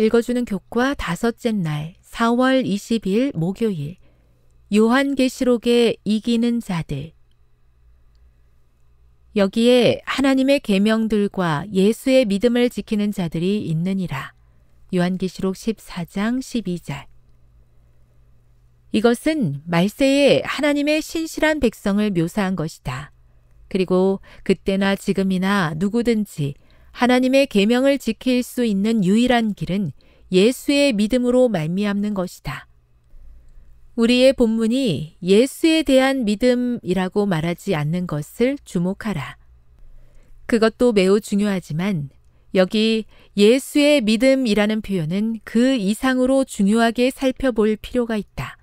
읽어주는 교과 다섯째 날 4월 20일 목요일 요한계시록의 이기는 자들 여기에 하나님의 계명들과 예수의 믿음을 지키는 자들이 있느니라. 요한계시록 14장 12절 이것은 말세에 하나님의 신실한 백성을 묘사한 것이다. 그리고 그때나 지금이나 누구든지 하나님의 계명을 지킬 수 있는 유일한 길은 예수의 믿음으로 말미암는 것이다. 우리의 본문이 예수에 대한 믿음이라고 말하지 않는 것을 주목하라. 그것도 매우 중요하지만 여기 예수의 믿음이라는 표현은 그 이상으로 중요하게 살펴볼 필요가 있다.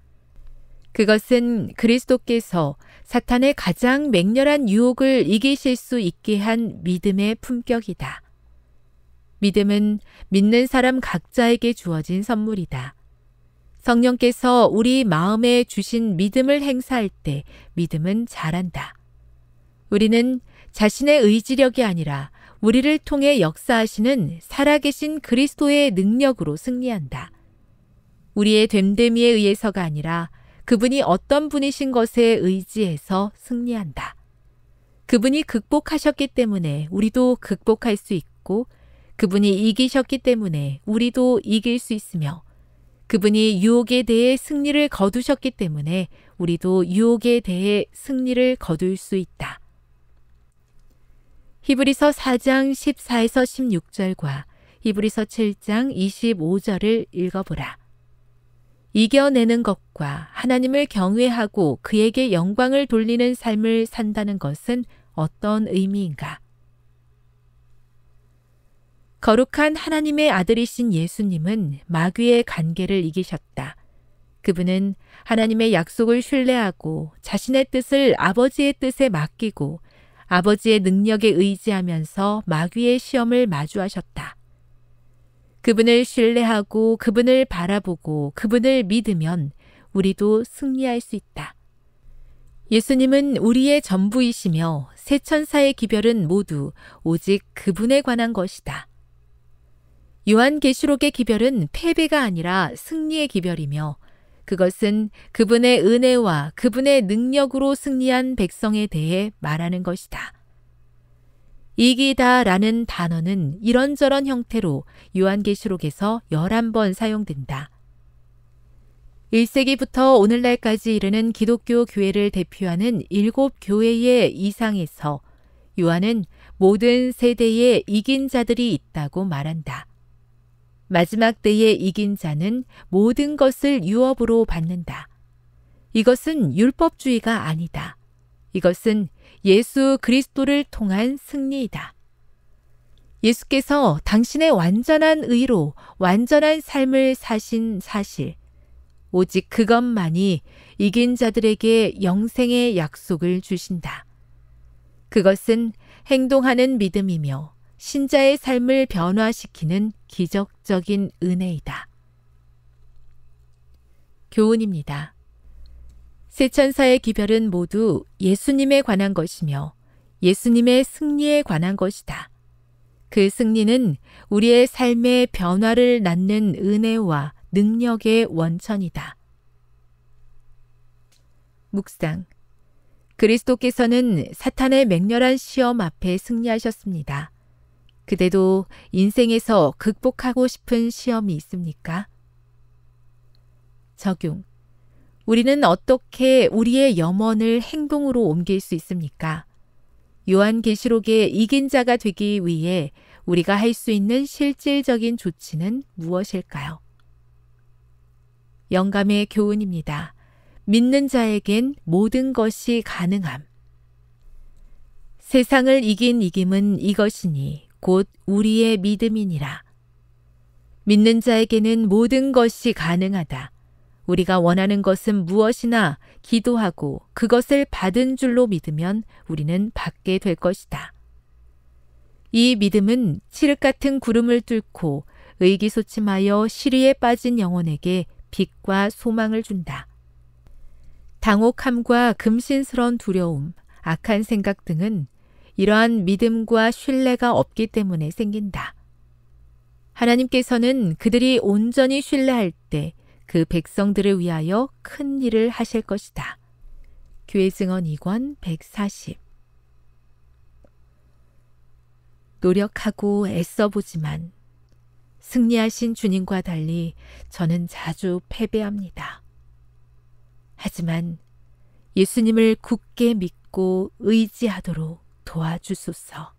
그것은 그리스도께서 사탄의 가장 맹렬한 유혹을 이기실 수 있게 한 믿음의 품격이다. 믿음은 믿는 사람 각자에게 주어진 선물이다. 성령께서 우리 마음에 주신 믿음을 행사할 때 믿음은 자란다. 우리는 자신의 의지력이 아니라 우리를 통해 역사하시는 살아계신 그리스도의 능력으로 승리한다. 우리의 됨됨이에 의해서가 아니라 그분이 어떤 분이신 것에 의지해서 승리한다. 그분이 극복하셨기 때문에 우리도 극복할 수 있고 그분이 이기셨기 때문에 우리도 이길 수 있으며 그분이 유혹에 대해 승리를 거두셨기 때문에 우리도 유혹에 대해 승리를 거둘 수 있다. 히브리서 4장 14에서 16절과 히브리서 7장 25절을 읽어보라. 이겨내는 것과 하나님을 경외하고 그에게 영광을 돌리는 삶을 산다는 것은 어떤 의미인가? 거룩한 하나님의 아들이신 예수님은 마귀의 관계를 이기셨다. 그분은 하나님의 약속을 신뢰하고 자신의 뜻을 아버지의 뜻에 맡기고 아버지의 능력에 의지하면서 마귀의 시험을 마주하셨다. 그분을 신뢰하고 그분을 바라보고 그분을 믿으면 우리도 승리할 수 있다. 예수님은 우리의 전부이시며 세 천사의 기별은 모두 오직 그분에 관한 것이다. 요한계시록의 기별은 패배가 아니라 승리의 기별이며 그것은 그분의 은혜와 그분의 능력으로 승리한 백성에 대해 말하는 것이다. 이기다라는 단어는 이런저런 형태로 요한계시록에서 11번 사용된다. 1세기부터 오늘날까지 이르는 기독교 교회를 대표하는 일곱 교회의 이상에서 요한은 모든 세대에 이긴 자들이 있다고 말한다. 마지막 때에 이긴 자는 모든 것을 유업으로 받는다. 이것은 율법주의가 아니다. 이것은 예수 그리스도를 통한 승리이다. 예수께서 당신의 완전한 의로 완전한 삶을 사신 사실, 오직 그것만이 이긴 자들에게 영생의 약속을 주신다. 그것은 행동하는 믿음이며 신자의 삶을 변화시키는 기적적인 은혜이다. 교훈입니다. 세 천사의 기별은 모두 예수님에 관한 것이며 예수님의 승리에 관한 것이다. 그 승리는 우리의 삶의 변화를 낳는 은혜와 능력의 원천이다. 묵상. 그리스도께서는 사탄의 맹렬한 시험 앞에 승리하셨습니다. 그대도 인생에서 극복하고 싶은 시험이 있습니까? 적용. 우리는 어떻게 우리의 염원을 행동으로 옮길 수 있습니까? 요한계시록의 이긴 자가 되기 위해 우리가 할 수 있는 실질적인 조치는 무엇일까요? 영감의 교훈입니다. 믿는 자에겐 모든 것이 가능함. 세상을 이긴 이김은 이것이니 곧 우리의 믿음이니라. 믿는 자에게는 모든 것이 가능하다. 우리가 원하는 것은 무엇이나 기도하고 그것을 받은 줄로 믿으면 우리는 받게 될 것이다. 이 믿음은 칠흑 같은 구름을 뚫고 의기소침하여 시리에 빠진 영혼에게 빛과 소망을 준다. 당혹함과 금신스런 두려움, 악한 생각 등은 이러한 믿음과 신뢰가 없기 때문에 생긴다. 하나님께서는 그들이 온전히 신뢰할 때그 백성들을 위하여 큰 일을 하실 것이다. 교회 증언 2권 140 노력하고 애써보지만 승리하신 주님과 달리 저는 자주 패배합니다. 하지만 예수님을 굳게 믿고 의지하도록 도와주소서.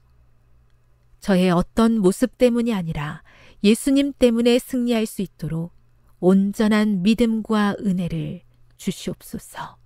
저의 어떤 모습 때문이 아니라 예수님 때문에 승리할 수 있도록 온전한 믿음과 은혜를 주시옵소서.